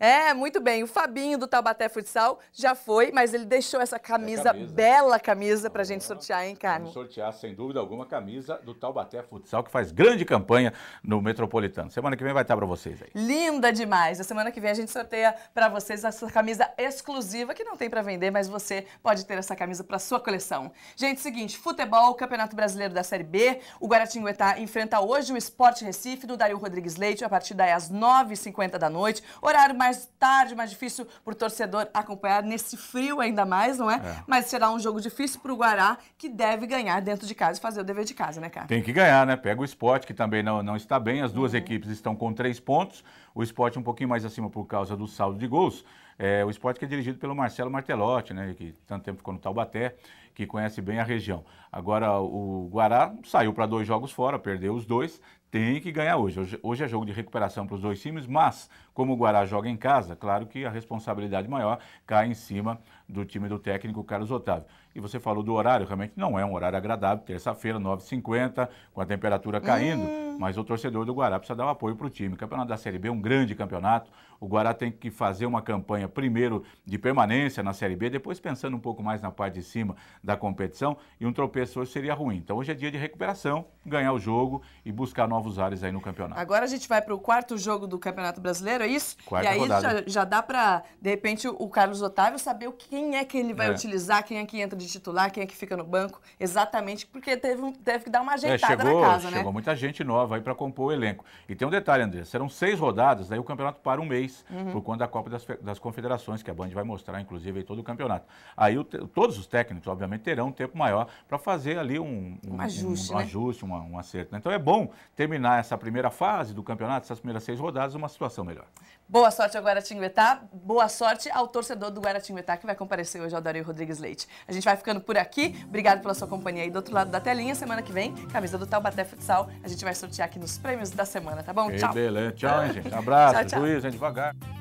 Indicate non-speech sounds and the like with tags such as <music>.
É, muito bem. O Fabinho do Taubaté Futsal já foi, mas ele deixou essa camisa, é camisa. bela camisa, para a gente sortear, hein, Vamos sortear, sem dúvida alguma, a camisa do Taubaté Futsal, que faz grande campanha no Metropolitano. Semana que vem vai estar para vocês aí. Linda demais. Na semana que vem a gente sorteia para vocês essa camisa exclusiva, que não tem para vender, mas você pode ter essa camisa para sua coleção. Gente, seguinte, futebol, Campeonato Brasileiro da Série B. O Guaratinguetá enfrenta hoje o Esporte Recife do Dario Rodrigues Leite, a partir daí às 9h50 da noite. Horário mais mais tarde, mais difícil para o torcedor acompanhar nesse frio ainda mais, não é? é. Mas será um jogo difícil para o Guará, que deve ganhar dentro de casa e fazer o dever de casa, né, cara? Tem que ganhar, né? Pega o esporte, que também não, não está bem. As duas uhum. equipes estão com três pontos. O esporte um pouquinho mais acima por causa do saldo de gols. É, o esporte que é dirigido pelo Marcelo Martelotti, né, que tanto tempo ficou no Taubaté, que conhece bem a região. Agora, o Guará saiu para dois jogos fora, perdeu os dois, tem que ganhar hoje. Hoje, é jogo de recuperação para os dois times, mas como o Guará joga em casa, claro que a responsabilidade maior cai em cima do time do técnico Carlos Otávio. E você falou do horário, realmente não é um horário agradável, terça-feira, 9h50, com a temperatura caindo. Hum mas o torcedor do Guará precisa dar o um apoio para o time. campeonato da Série B é um grande campeonato. O Guará tem que fazer uma campanha, primeiro, de permanência na Série B, depois pensando um pouco mais na parte de cima da competição, e um tropeço hoje seria ruim. Então, hoje é dia de recuperação ganhar o jogo e buscar novos ares aí no campeonato. Agora a gente vai para o quarto jogo do Campeonato Brasileiro, é isso? Quarta e aí já, já, dá para, de repente, o Carlos Otávio saber quem é que ele vai é. utilizar, quem é que entra de titular, quem é que fica no banco, exatamente porque teve, teve que dar uma é, ajeitada é, chegou, na casa, chegou né? Chegou muita gente nova aí para compor o elenco. E tem um detalhe, André, serão seis rodadas, daí o campeonato para um mês, uhum. por conta da Copa das, das, Confederações, que a Band vai mostrar, inclusive, aí todo o campeonato. Aí o, todos os técnicos, obviamente, terão um tempo maior para fazer ali um, um, um ajuste, um, né? ajuste uma um acerto. Né? Então é bom terminar essa primeira fase do campeonato, essas primeiras seis rodadas, uma situação melhor. Boa sorte ao Guaratinguetá, boa sorte ao torcedor do Guaratinguetá que vai comparecer hoje ao Dario Rodrigues Leite. A gente vai ficando por aqui. Obrigado pela sua companhia aí do outro lado da telinha. Semana que vem, camisa do Taubaté Futsal, a gente vai sortear aqui nos prêmios da semana, tá bom? Que tchau. Beleza. Tchau, hein, <laughs> gente. Abraço. tchau, tchau. Juiz, hein, devagar.